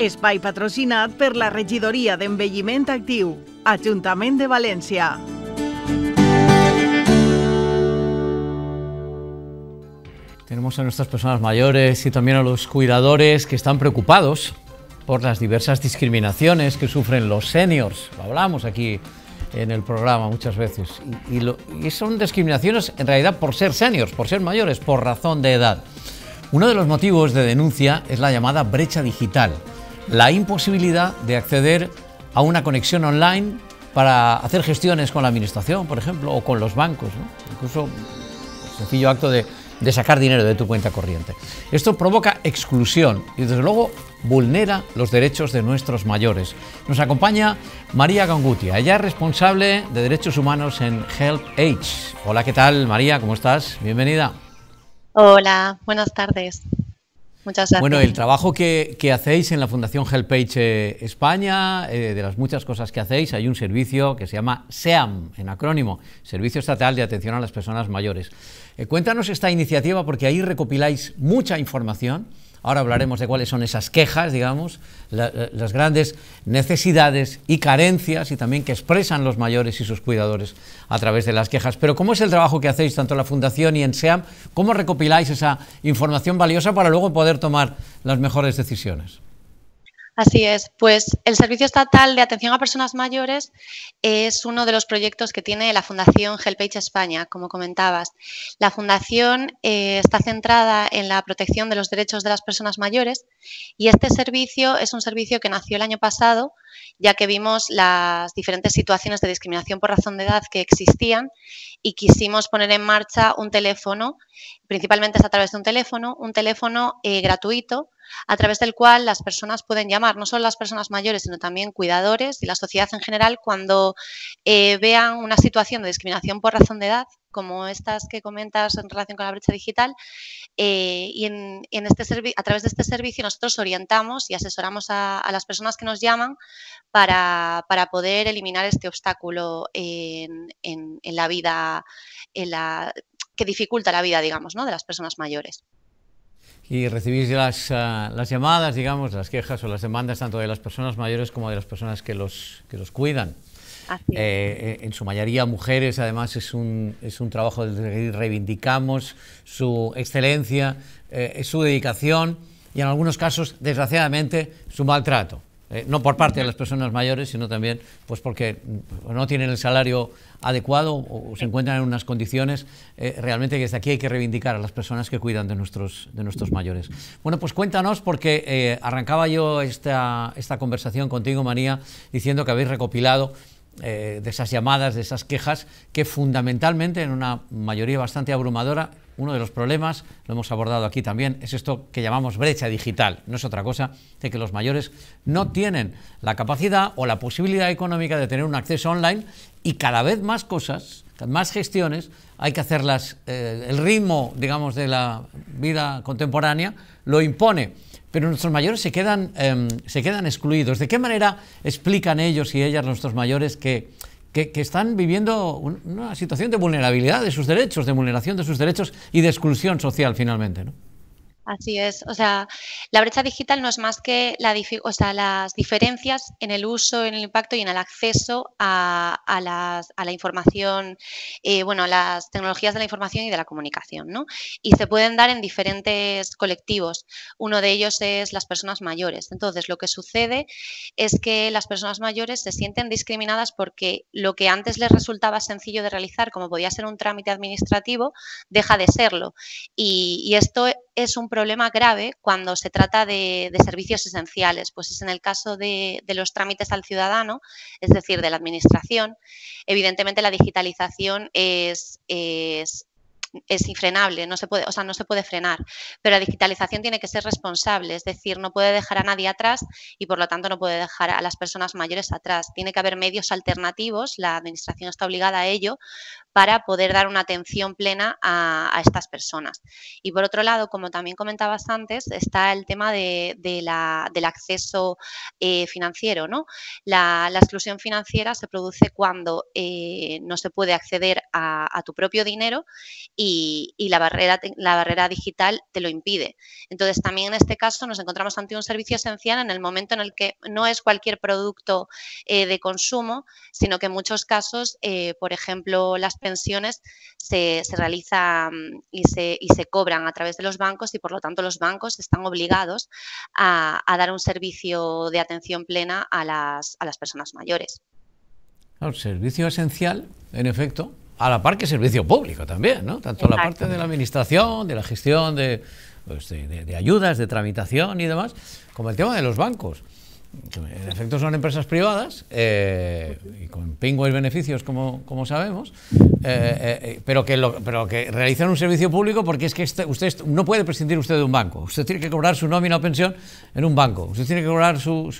Espai patrocinat per la Regidoria d'Envelliment Actiu, Ajuntament de València. Tenemos a nuestras personas mayores y también a los cuidadores que están preocupados por las diversas discriminaciones que sufren los seniors. Lo hablamos aquí en el programa muchas veces. y, son discriminaciones en realidad por ser seniors, por ser mayores, por razón de edad. Uno de los motivos de denuncia es la llamada brecha digital la imposibilidad de acceder a una conexión online para hacer gestiones con la administración, por ejemplo, o con los bancos. Incluso el pues, sencillo acto de, sacar dinero de tu cuenta corriente. Esto provoca exclusión y desde luego vulnera los derechos de nuestros mayores. Nos acompaña María Gangutia, ella es responsable de derechos humanos en Help Age. Hola, ¿qué tal María? ¿Cómo estás? Bienvenida. Hola, buenas tardes. Bueno, el trabajo que, hacéis en la Fundación Helpage eh, España, eh, de las muchas cosas que hacéis, hay un servicio que se llama SEAM, en acrónimo, Servicio Estatal de Atención a las Personas Mayores. Eh, cuéntanos esta iniciativa porque ahí recopiláis mucha información Ahora hablaremos de cuáles son esas quejas, digamos, eh, las grandes necesidades y carencias y también que expresan los mayores y sus cuidadores a través de las quejas. Pero ¿cómo es el trabajo que hacéis tanto en la Fundación y en SEAM? ¿Cómo recopiláis esa información valiosa para luego poder tomar las mejores decisiones? Así es, pues el Servicio Estatal de Atención a Personas Mayores es uno de los proyectos que tiene la Fundación HelpAge España, como comentabas. La Fundación eh, está centrada en la protección de los derechos de las personas mayores y este servicio es un servicio que nació el año pasado, ya que vimos las diferentes situaciones de discriminación por razón de edad que existían y quisimos poner en marcha un teléfono, principalmente es a través de un teléfono, un teléfono eh, gratuito a través del cual las personas pueden llamar, no solo las personas mayores, sino también cuidadores y la sociedad en general, cuando eh, vean una situación de discriminación por razón de edad, como estas que comentas en relación con la brecha digital. Eh, y en, este a través de este servicio nosotros orientamos y asesoramos a, las personas que nos llaman para, poder eliminar este obstáculo en, la vida, que dificulta la vida, digamos, ¿no? de las personas mayores y recibís ah, las, llamadas, digamos, las quejas o las demandas tanto de las personas mayores como de las personas que los, los cuidan. Eh, eh, en su mayoría mujeres, además es un, es un trabajo que reivindicamos, su excelencia, eh, su dedicación y en algunos casos, desgraciadamente, su maltrato. Eh, no por parte de las personas mayores, sino también pues porque no tienen el salario adecuado o se encuentran en unas condiciones eh, realmente que desde aquí hay que reivindicar a las personas que cuidan de nuestros, de nuestros mayores. Bueno, pues cuéntanos, porque eh, arrancaba yo esta, esta conversación contigo, María, diciendo que habéis recopilado eh, de esas llamadas, de esas quejas, que fundamentalmente en una mayoría bastante abrumadora, uno de los problemas, lo hemos abordado aquí también, es esto que llamamos brecha digital. No es otra cosa de que los mayores no tienen la capacidad o la posibilidad económica de tener un acceso online y cada vez más cosas, más gestiones, hay que hacerlas, eh, el ritmo, digamos, de la vida contemporánea lo impone pero nuestros mayores em, se quedan, excluidos. ¿De qué manera explican ellos y ellas, nuestros mayores, que, están viviendo una situación de vulnerabilidad de sus derechos, de vulneración de sus derechos y de exclusión social finalmente? Así es, o sea, la brecha digital no es más que la, o sea, las diferencias en el uso, en el impacto y en el acceso a, las, la información, eh, bueno, las tecnologías de la información y de la comunicación, ¿no? Y se pueden dar en diferentes colectivos. Uno de ellos es las personas mayores. Entonces, lo que sucede es que las personas mayores se sienten discriminadas porque lo que antes les resultaba sencillo de realizar, como podía ser un trámite administrativo, deja de serlo. Y, y esto es un problema grave cuando se trata de, servicios esenciales, pues es en el caso de, de, los trámites al ciudadano, es decir, de la administración. Evidentemente la digitalización es, es es infrenable, no se puede, o sea, no se puede frenar. Pero la digitalización tiene que ser responsable, es decir, no puede dejar a nadie atrás y por lo tanto no puede dejar a las personas mayores atrás. Tiene que haber medios alternativos, la administración está obligada a ello, para poder dar una atención plena a, estas personas. Y por otro lado, como también comentabas antes, está el tema de, del acceso eh, financiero. ¿no? La, exclusión financiera se produce cuando eh, no se puede acceder a tu propio dinero y, la, barrera, la barrera digital te lo impide. Entonces, también en este caso nos encontramos ante un servicio esencial en el momento en el que no es cualquier producto eh, de consumo, sino que en muchos casos, eh, por ejemplo, las pensiones se, realizan mm, y se, y se, cobran a través de los bancos y, por lo tanto, los bancos están obligados a, a dar un servicio de atención plena a las, a las personas mayores. Un servicio esencial, en efecto, a la par que servicio público también, ¿no? Tanto la parte de la administración, de la gestión pues, de, ayudas, de tramitación y demás, como el tema de los bancos en efecto son empresas privadas, eh, y con pingües beneficios, como, como sabemos, eh, eh, pero, que pero que realizan un servicio público porque es que este, usted no puede prescindir usted de un banco. Usted tiene que cobrar su nómina o pensión en un banco. Usted tiene que cobrar su,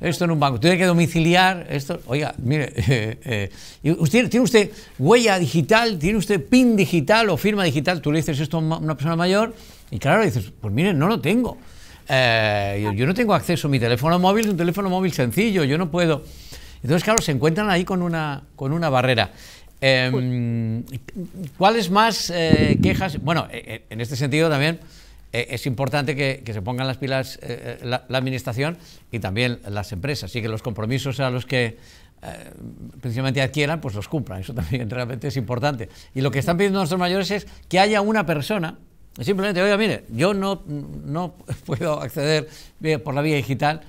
esto en un banco. Tiene que domiciliar esto. Oiga, mire, usted, tiene usted huella digital, tiene usted PIN digital o firma digital. Tú le dices esto a una persona mayor y claro, dices, pues mire, no lo tengo. Eh, yo, no tengo acceso, a mi teléfono móvil un teléfono móvil sencillo, yo no puedo. Entonces, claro, se encuentran ahí con una, con una barrera. Em, ¿Cuáles más eh, quejas? Bueno, eh, en este sentido también es importante que, se pongan las pilas la, administración y también las empresas, y que los compromisos a los que precisamente adquieran, pues los cumplan. Eso también realmente es importante. Y lo que están pidiendo nuestros mayores es que haya una persona Simplemente, oiga, mire, yo no, puedo acceder eh, por la vía digital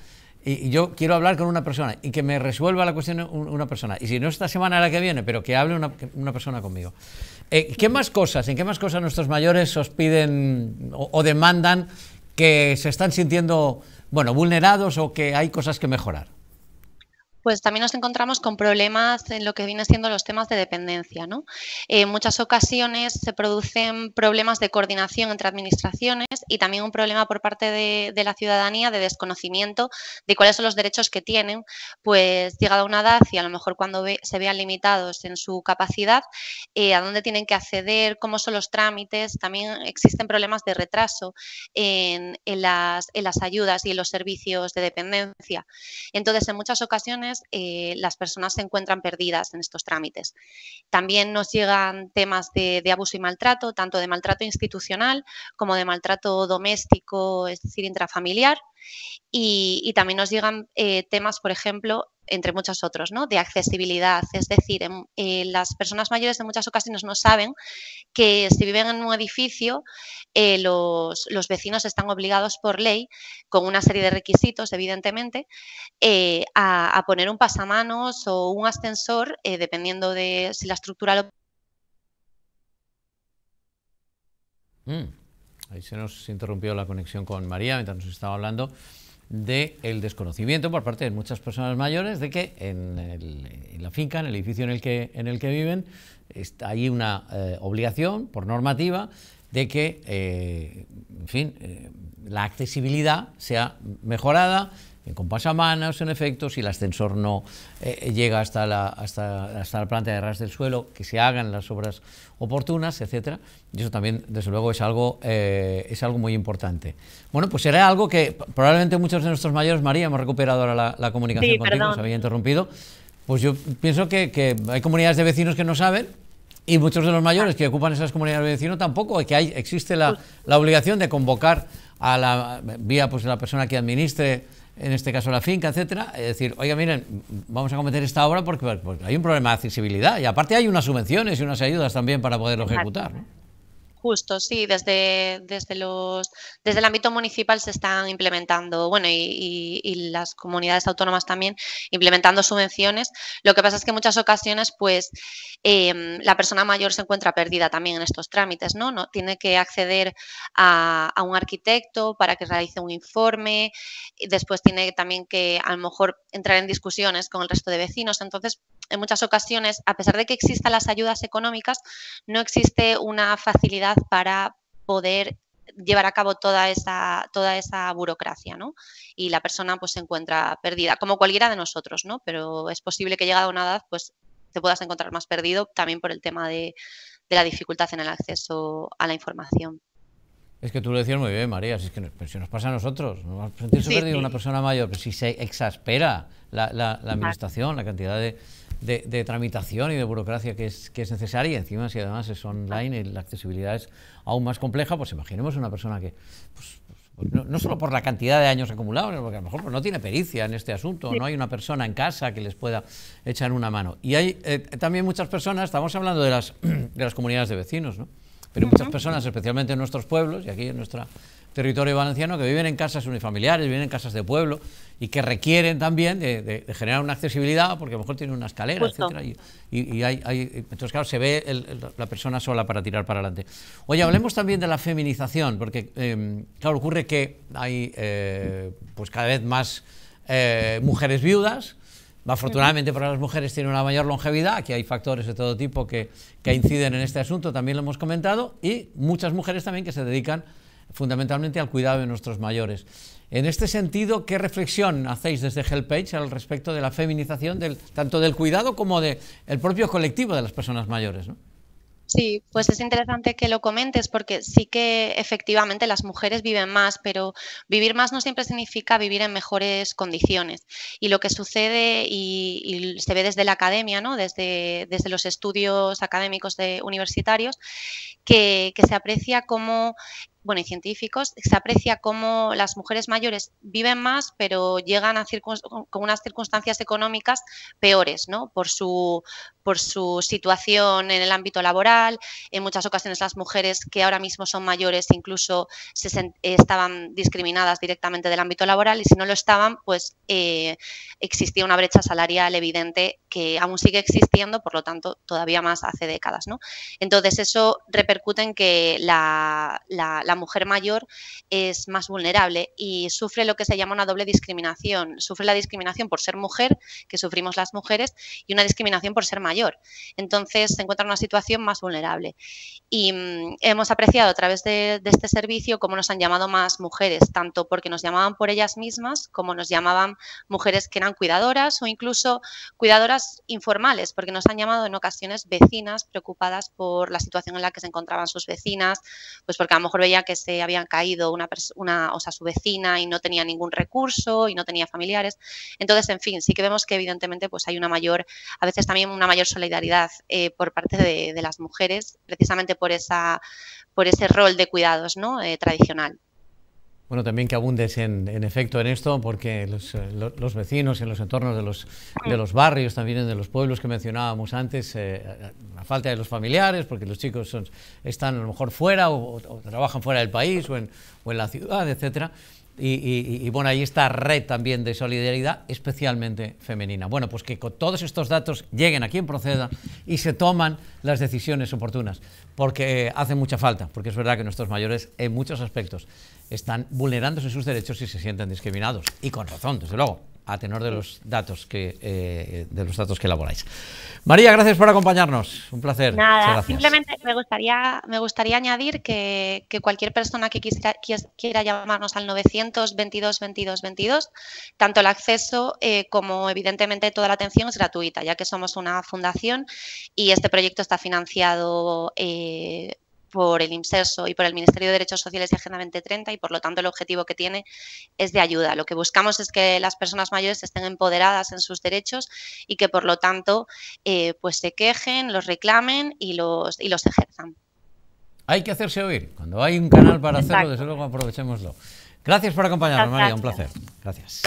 y, yo quiero hablar con una persona y que me resuelva la cuestión una persona. Y si no esta semana, la que viene, pero que hable una, una persona conmigo. Eh, ¿Qué más cosas, en qué más cosas nuestros mayores os piden o, demandan que se están sintiendo, bueno, vulnerados o que hay cosas que mejorar? pues también nos encontramos con problemas en lo que vienen siendo los temas de dependencia. ¿no? En muchas ocasiones se producen problemas de coordinación entre administraciones y también un problema por parte de, la ciudadanía de desconocimiento de cuáles son los derechos que tienen, pues llegada una edad y a lo mejor cuando se vean limitados en su capacidad, eh, a dónde tienen que acceder, cómo son los trámites, también existen problemas de retraso en las ayudas y en los servicios de dependencia. Entonces, en muchas ocasiones eh, las personas se encuentran perdidas en estos trámites. También nos llegan temas de, abuso y maltrato, tanto de maltrato institucional como de maltrato doméstico, es decir, intrafamiliar. Y, también nos llegan eh, temas, por ejemplo, entre muchos otros, ¿no? de accesibilidad. Es decir, eh, las personas mayores en muchas ocasiones no saben que si viven en un edificio, eh, los, vecinos están obligados por ley, con una serie de requisitos, evidentemente, eh, a, poner un pasamanos o un ascensor, dependiendo de si la estructura lo... Mm. Ahí se nos interrumpió la conexión con María mientras nos estaba hablando del desconocimiento por parte de muchas personas mayores de que en, la finca, en el edificio en el que, en el que viven, está, hay una eh, obligación por normativa de que, eh, en fin, eh, la accesibilidad sea mejorada con pasamanos, en efecto, si el ascensor no eh, eh, llega hasta la, hasta, hasta la planta de ras del suelo, que se hagan las obras oportunas, etcétera. Y eso también, desde luego, es algo, eh, es algo muy importante. Bueno, pues será algo que probablemente muchos de nuestros mayores, María, hemos recuperado ahora la, comunicación contigo, nos había interrumpido. Pues yo pienso que, hay comunidades de vecinos que no saben, y muchos de los mayores que ocupan esas comunidades de vecinos tampoco, que hay, existe la, pues la obligación de convocar a la vía pues la persona que administre en este caso la finca, etcétera, es decir, oiga, miren, vamos a cometer esta obra porque, pues, hay un problema de accesibilidad y aparte hay unas subvenciones y unas ayudas también para poderlo ejecutar. Justo, sí, desde, desde, los, desde el ámbito municipal se están implementando, bueno, y, las comunidades autónomas también, implementando subvenciones. Lo que pasa es que en muchas ocasiones, pues, em, la persona mayor se encuentra perdida también en estos trámites, ¿no? no tiene que acceder a, a un arquitecto para que realice un informe, y después tiene también que, a lo mejor, entrar en discusiones con el resto de vecinos. Entonces, en muchas ocasiones, a pesar de que existan las ayudas económicas, no existe una facilidad para poder llevar a cabo toda esa, toda esa burocracia, ¿no? Y la persona pues se encuentra perdida, como cualquiera de nosotros, ¿no? Pero es posible que llegada una edad pues te puedas encontrar más perdido también por el tema de, la dificultad en el acceso a la información. Es que tú lo decías muy bien, María, si es que nos, pues, pasa a nosotros, nos sentirse perdido una persona mayor, pero si se exaspera la administración, la cantidad de, de, tramitación y de burocracia que es, que es necesaria. encima, si además es online y la accesibilidad es aún más compleja, pues imaginemos una persona que, pues, pues no, solo por la cantidad de años acumulados, porque a lo mejor pues no tiene pericia en este asunto, no hay una persona en casa que les pueda echar una mano. Y hay eh, también muchas personas, estamos hablando de las, de las comunidades de vecinos, ¿no? pero muchas personas, especialmente en nuestros pueblos y aquí en nuestra territorio valenciano que viven en casas unifamiliares, viven en casas de pueblo y que requieren también de, generar una accesibilidad porque a lo mejor tienen una escalera, etc. y, entonces claro se ve la persona sola para tirar para adelante. Oye, hablemos también de la feminización porque em, claro ocurre que hay eh, pues cada vez más eh, mujeres viudas. Afortunadamente para las mujeres tiene una mayor longevidad, aquí hay factores de todo tipo que, que inciden en este asunto, también lo hemos comentado, y muchas mujeres también que se dedican fundamentalmente al cuidado de nuestros mayores. En este sentido, ¿qué reflexión hacéis desde HelpAge al respecto de la feminización del, tanto del cuidado como del el propio colectivo de las personas mayores? Sí, pues es interesante que lo comentes porque sí que efectivamente las mujeres viven más, pero vivir más no siempre significa vivir en mejores condiciones. Y lo que sucede y, se ve desde la academia, desde, desde los estudios académicos de, universitarios, que, que se aprecia como bueno, y científicos, se aprecia cómo las mujeres mayores viven más, pero llegan a con unas circunstancias económicas peores, ¿no? Por su, por su situación en el ámbito laboral. En muchas ocasiones las mujeres que ahora mismo son mayores incluso se estaban discriminadas directamente del ámbito laboral y si no lo estaban, pues eh, existía una brecha salarial evidente que aún sigue existiendo, por lo tanto, todavía más hace décadas, ¿no? Entonces, eso repercute en que la, la, la mujer mayor es más vulnerable y sufre lo que se llama una doble discriminación. Sufre la discriminación por ser mujer, que sufrimos las mujeres, y una discriminación por ser mayor. Entonces se encuentra en una situación más vulnerable. Y mm, hemos apreciado a través de, de este servicio cómo nos han llamado más mujeres, tanto porque nos llamaban por ellas mismas como nos llamaban mujeres que eran cuidadoras o incluso cuidadoras informales, porque nos han llamado en ocasiones vecinas preocupadas por la situación en la que se encontraban sus vecinas, pues porque a lo mejor veían que se habían caído una, una, o sea, su vecina y no tenía ningún recurso y no tenía familiares. Entonces, en fin, sí que vemos que evidentemente pues hay una mayor, a veces también una mayor solidaridad eh, por parte de, las mujeres, precisamente por, esa, por ese rol de cuidados ¿no? Eh, tradicional. Bueno, también que abundes en, efecto en esto, porque eh, los, vecinos en los entornos de los, barrios, también de los pueblos que mencionábamos antes, eh, eh, la falta de los familiares, porque los chicos están a lo mejor fuera o, trabajan fuera del país o en, la ciudad, etcétera. Y, y, bueno, ahí esta red también de solidaridad, especialmente femenina. Bueno, pues que con todos estos datos lleguen a quien proceda y se toman las decisiones oportunas, porque hace mucha falta, porque es verdad que nuestros mayores en muchos aspectos están vulnerándose sus derechos y se sienten discriminados. Y con razón, desde luego, a tenor de los datos que, eh, de los datos que elaboráis. María, gracias por acompañarnos. Un placer. Nada, simplemente me gustaría, me gustaría añadir que, cualquier persona que quiera llamarnos al 922 22 22, tanto el acceso eh, como evidentemente toda la atención es gratuita, ya que somos una fundación y este proyecto está financiado eh, por el IMSERSO y por el Ministerio de Derechos Sociales y Agenda 2030 y por lo tanto el objetivo que tiene es de ayuda. Lo que buscamos es que las personas mayores estén empoderadas en sus derechos y que por lo tanto eh, pues se quejen, los reclamen y los, los ejerzan. Hay que hacerse oír. Cuando hay un canal para hacerlo, desde luego aprovechémoslo. Gracias por acompañarnos, María. Un placer. Gracias.